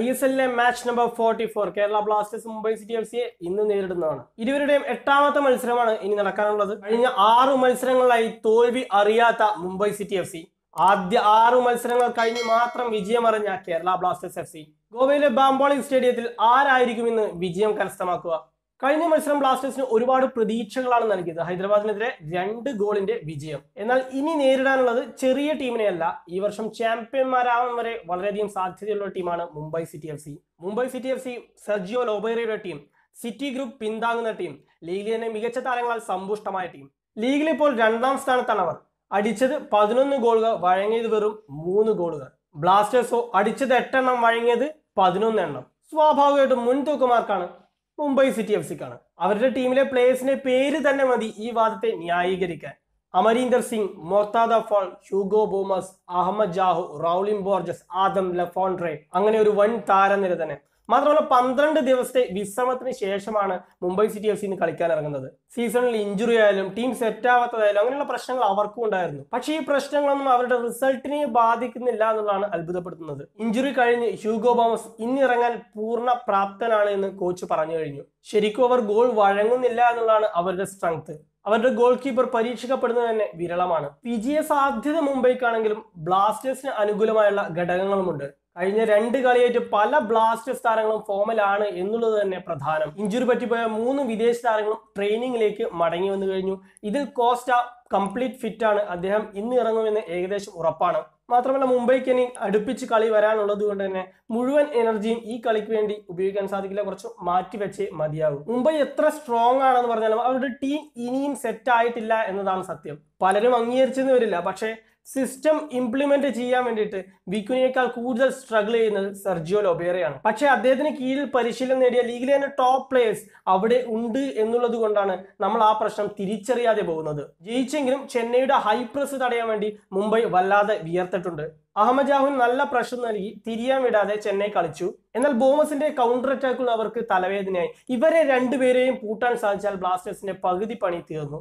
I S എല്ലിലെ match number forty four Kerala Blasters Mumbai City F സിയെ ഇന്ന് നേരിടുന്നതാണ് ഇരുവരുടെയും എട്ടാമത്തെ മത്സരമാണ് ഇനി നടക്കാനുള്ളത് കഴിഞ്ഞ ആറ് മത്സരങ്ങളായി തോൽവി അറിയാത്ത മുംബൈ സിറ്റി എഫ് സി ആദ്യ ആറു മത്സരങ്ങൾ കഴിഞ്ഞ് മാത്രം വിജയമറിഞ്ഞ കേരള ബ്ലാസ്റ്റേഴ്സ് എഫ് സി ഗോവയിലെ ബാംബോളി സ്റ്റേഡിയത്തിൽ ആരായിരിക്കും ഇന്ന് വിജയം കരസ്ഥമാക്കുക കഴിഞ്ഞ മത്സരം ബ്ലാസ്റ്റേഴ്സിന് ഒരുപാട് പ്രതീക്ഷകളാണ് നൽകിയത് ഹൈദരാബാദിനെതിരെ രണ്ട് ഗോളിന്റെ വിജയം എന്നാൽ ഇനി നേരിടാനുള്ളത് ചെറിയ ടീമിനെയല്ല ഈ വർഷം ചാമ്പ്യന്മാരാവാൻ വരെ വളരെയധികം സാധ്യതയുള്ള ടീമാണ് Mumbai City F C Mumbai City F C Sergio ലോബേറയുടെ ടീം സിറ്റി ഗ്രൂപ്പ് പിന്താങ്ങുന്ന ടീം ലീഗിലെ തന്നെ മികച്ച താരങ്ങളാൽ സമ്പുഷ്ടമായ ടീം ലീഗിൽ ഇപ്പോൾ രണ്ടാം സ്ഥാനത്താണ് അവർ അടിച്ചത് പതിനൊന്ന് ഗോളുകൾ വഴങ്ങിയത് വെറും മൂന്ന് ഗോളുകൾ ബ്ലാസ്റ്റേഴ്സോ അടിച്ചത് എട്ടെണ്ണം വഴങ്ങിയത് പതിനൊന്ന് എണ്ണം സ്വാഭാവികമായിട്ടും മുൻതൂക്കമാർക്കാണ് മുംബൈ സിറ്റി എഫ് സിക്കാണ് അവരുടെ ടീമിലെ പ്ലേയേഴ്സിന്റെ പേര് തന്നെ മതി ഈ വാദത്തെ ന്യായീകരിക്കാൻ Amarinder Singh Mourtada Fall Hugo Boumous Ahmed Jahouh Rowllin Borges Adam Le Fondre അങ്ങനെ ഒരു വൻ താരനിര തന്നെ മാത്രമല്ല പന്ത്രണ്ട് ദിവസത്തെ വിശ്രമത്തിന് ശേഷമാണ് മുംബൈ സിറ്റി എഫ് സിന്ന് കളിക്കാൻ ഇറങ്ങുന്നത് സീസണിൽ ഇഞ്ചുറി ആയാലും ടീം സെറ്റ് ആവാത്തതായാലും അങ്ങനെയുള്ള പ്രശ്നങ്ങൾ അവർക്കും ഉണ്ടായിരുന്നു പക്ഷേ ഈ പ്രശ്നങ്ങളൊന്നും അവരുടെ റിസൾട്ടിനെ ബാധിക്കുന്നില്ല എന്നുള്ളതാണ് അത്ഭുതപ്പെടുത്തുന്നത് ഇഞ്ചുറി കഴിഞ്ഞ് ഹ്യൂഗോ ബോമസ് ഇന്നിറങ്ങാൻ പൂർണ്ണ പ്രാപ്തനാണ് എന്ന് കോച്ച് പറഞ്ഞു കഴിഞ്ഞു ശരിക്കും അവർ ഗോൾ വഴങ്ങുന്നില്ല എന്നുള്ളതാണ് അവരുടെ സ്ട്രെങ്ത് അവരുടെ ഗോൾ കീപ്പർ പരീക്ഷിക്കപ്പെടുന്നത് തന്നെ വിരളമാണ് വിജയ സാധ്യത മുംബൈക്കാണെങ്കിലും ബ്ലാസ്റ്റേഴ്സിന് അനുകൂലമായുള്ള ഘടകങ്ങളുമുണ്ട് കഴിഞ്ഞ രണ്ട് കളിയായിട്ട് പല ബ്ലാസ്റ്റേഴ്സ് താരങ്ങളും ഫോമിലാണ് എന്നുള്ളത് തന്നെ പ്രധാനം ഇഞ്ചുറി പറ്റിപ്പോയ മൂന്ന് വിദേശ താരങ്ങളും ട്രെയിനിങ്ങിലേക്ക് മടങ്ങി വന്നു കഴിഞ്ഞു ഇതിൽ കോസ്റ്റ കംപ്ലീറ്റ് ഫിറ്റ് ആണ് അദ്ദേഹം ഇന്ന് ഇറങ്ങുമെന്ന് ഏകദേശം ഉറപ്പാണ് മാത്രമല്ല മുംബൈക്ക് ഇനി അടുപ്പിച്ച് കളി വരാനുള്ളത് കൊണ്ട് തന്നെ മുഴുവൻ എനർജിയും ഈ കളിക്ക് വേണ്ടി ഉപയോഗിക്കാൻ സാധിക്കില്ല കുറച്ച് മാറ്റിവെച്ചേ മതിയാകും മുംബൈ എത്ര സ്ട്രോങ് ആണെന്ന് പറഞ്ഞാലും അവരുടെ ടീം ഇനിയും സെറ്റ് ആയിട്ടില്ല എന്നതാണ് സത്യം പലരും അംഗീകരിച്ചെന്ന് വരില്ല പക്ഷേ സിസ്റ്റം ഇംപ്ലിമെന്റ് ചെയ്യാൻ വേണ്ടിയിട്ട് വിക്കുനിയേക്കാൾ കൂടുതൽ സ്ട്രഗിൾ ചെയ്യുന്നത് സർജിയോ ലൊബേറയാണ് പക്ഷേ അദ്ദേഹത്തിന് കീഴിൽ പരിശീലനം നേടിയ ലീഗിലെ തന്നെ ടോപ്പ് പ്ലേയേഴ്സ് അവിടെ ഉണ്ട് എന്നുള്ളത് കൊണ്ടാണ് നമ്മൾ ആ പ്രശ്നം തിരിച്ചറിയാതെ പോകുന്നത് ജയിച്ചെങ്കിലും ചെന്നൈയുടെ ഹൈ പ്രസ് തടയാൻ വേണ്ടി മുംബൈ വല്ലാതെ വിയർത്തിട്ടുണ്ട് അഹമ്മദ് ജാഹുൻ നല്ല പ്രഷർ നൽകി തിരിയാൻ വിടാതെ ചെന്നൈ കളിച്ചു എന്നാൽ ബോമസിന്റെ കൗണ്ടർ അറ്റാക്കുകൾ അവർക്ക് തലവേദനയായി ഇവരെ രണ്ടുപേരെയും പൂട്ടാൻ സാധിച്ചാൽ ബ്ലാസ്റ്റേഴ്സിന്റെ പകുതി പണി തീർന്നു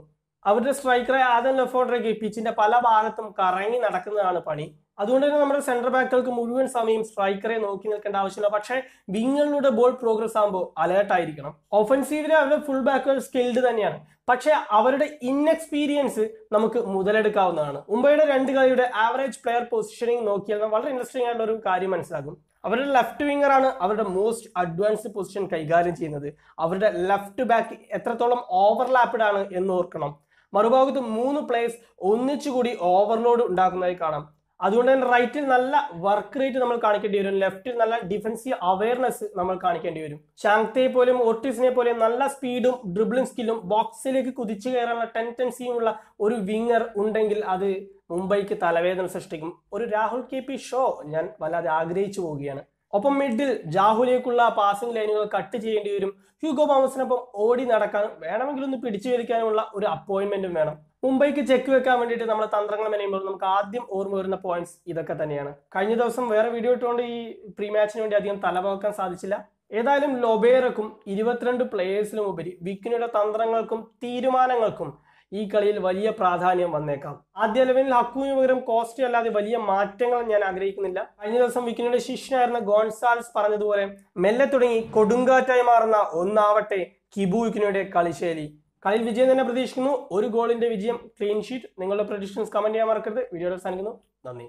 അവരുടെ സ്ട്രൈക്കറെ ആദം ലഫോഡറയ്ക്ക് പിച്ചിന്റെ പല ഭാഗത്തും കറങ്ങി നടക്കുന്നതാണ് പണി അതുകൊണ്ട് തന്നെ നമ്മുടെ സെന്റർ ബാക്കുകൾക്ക് മുഴുവൻ സമയം സ്ട്രൈക്കറെ നോക്കി നിൽക്കേണ്ട ആവശ്യമില്ല പക്ഷേ വിങ്ങുകളുടെ ബോൾ പ്രോഗ്രസ് ആകുമ്പോൾ അലേർട്ട് ആയിരിക്കണം ഒഫൻസീവിലെ അവരുടെ ഫുൾ ബാക്കുകൾ സ്കിൽഡ് തന്നെയാണ് പക്ഷേ അവരുടെ ഇൻഎക്സ്പീരിയൻസ് നമുക്ക് മുതലെടുക്കാവുന്നതാണ് മുംബൈയുടെ രണ്ട് കളിയുടെ ആവറേജ് പ്ലെയർ പൊസിഷനിങ് നോക്കിയാൽ വളരെ ഇൻട്രസ്റ്റിംഗ് ആയിട്ടുള്ള ഒരു കാര്യം മനസ്സിലാകും അവരുടെ ലെഫ്റ്റ് വിങ്ങറാണ് അവരുടെ മോസ്റ്റ് അഡ്വാൻസ്ഡ് പൊസിഷൻ കൈകാര്യം ചെയ്യുന്നത് അവരുടെ ലെഫ്റ്റ് ബാക്ക് എത്രത്തോളം ഓവർലാപ്ഡ് ആണ് എന്ന് ഓർക്കണം മറുഭാഗത്ത് മൂന്ന് പ്ലേയേഴ്സ് ഒന്നിച്ചുകൂടി ഓവർലോഡ് ഉണ്ടാക്കുന്നതായി കാണാം അതുകൊണ്ട് തന്നെ റൈറ്റിൽ നല്ല വർക്ക് റേറ്റ് നമ്മൾ കാണിക്കേണ്ടി വരും ലെഫ്റ്റിൽ നല്ല ഡിഫൻസീവ് അവയർനെസ് നമ്മൾ കാണിക്കേണ്ടി വരും ഷാങ്തയെ പോലെയും ഓർട്ടിസിനെ പോലെയും നല്ല സ്പീഡും ഡ്രിബ്ലിംഗ് സ്കില്ലും ബോക്സിലേക്ക് കുതിച്ചു കയറാനുള്ള ടെൻഡൻസിയും ഉള്ള ഒരു വിങ്ങർ ഉണ്ടെങ്കിൽ അത് മുംബൈക്ക് തലവേദന സൃഷ്ടിക്കും ഒരു രാഹുൽ കെ പി ഷോ ഞാൻ വല്ലാതെ ആഗ്രഹിച്ചു പോവുകയാണ് ഒപ്പം മിഡിൽ ജാഹുലേക്കുള്ള പാസിംഗ് ലൈനുകൾ കട്ട് ചെയ്യേണ്ടി വരും ഹ്യൂഗോ തോമസിനൊപ്പം ഓടി നടക്കാനും വേണമെങ്കിൽ ഒന്ന് പിടിച്ചു വലിക്കാനുമുള്ള ഒരു അപ്പോയിന്റ്മെന്റും വേണം മുംബൈക്ക് ചെക്ക് വെക്കാൻ വേണ്ടിയിട്ട് നമ്മുടെ തന്ത്രങ്ങൾ മെനയുമ്പോൾ നമുക്ക് ആദ്യം ഓർമ്മ വരുന്ന പോയിന്റ്സ് ഇതൊക്കെ തന്നെയാണ് കഴിഞ്ഞ ദിവസം വേറെ വീഡിയോ ഇട്ടുകൊണ്ട് ഈ പ്രീ മാച്ചിന് വേണ്ടി അധികം തലവാക്കാൻ സാധിച്ചില്ല ഏതായാലും ലൊബേറക്കും ഇരുപത്തിരണ്ട് പ്ലേയേഴ്സിനും ഉപരി വിക്കിനുടെ തന്ത്രങ്ങൾക്കും തീരുമാനങ്ങൾക്കും ഈ കളിയിൽ വലിയ പ്രാധാന്യം വന്നേക്കാം ആദ്യ ലെവലിൽ ഹക്കുവിന് പകരം കോസ്റ്റി അല്ലാതെ വലിയ മാറ്റങ്ങൾ ഞാൻ ആഗ്രഹിക്കുന്നില്ല കഴിഞ്ഞ ദിവസം വിക്കിനിയുടെ ശിഷ്യനായിരുന്ന ഗോൺസാൽസ് പറഞ്ഞതുപോലെ മെല്ലെ തുടങ്ങി കൊടുങ്കാറ്റായി മാറുന്ന ഒന്നാവട്ടെ കിബു വിക്കിനിയുടെ കളിശൈലി കളിൽ വിജയം തന്നെ പ്രതീക്ഷിക്കുന്നു ഒരു ഗോളിന്റെ വിജയം ക്ലീൻ ഷീറ്റ് നിങ്ങളുടെ പ്രഡിക്ഷൻസ് കമന്റ് ചെയ്യാൻ മറക്കരുത് വീഡിയോ അവസാനിക്കുന്നു നന്ദി